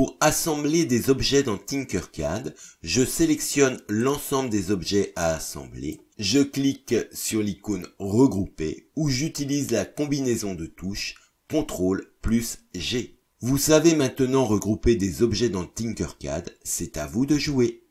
Pour assembler des objets dans Tinkercad, je sélectionne l'ensemble des objets à assembler, je clique sur l'icône regrouper ou j'utilise la combinaison de touches CTRL plus G. Vous savez maintenant regrouper des objets dans Tinkercad, c'est à vous de jouer.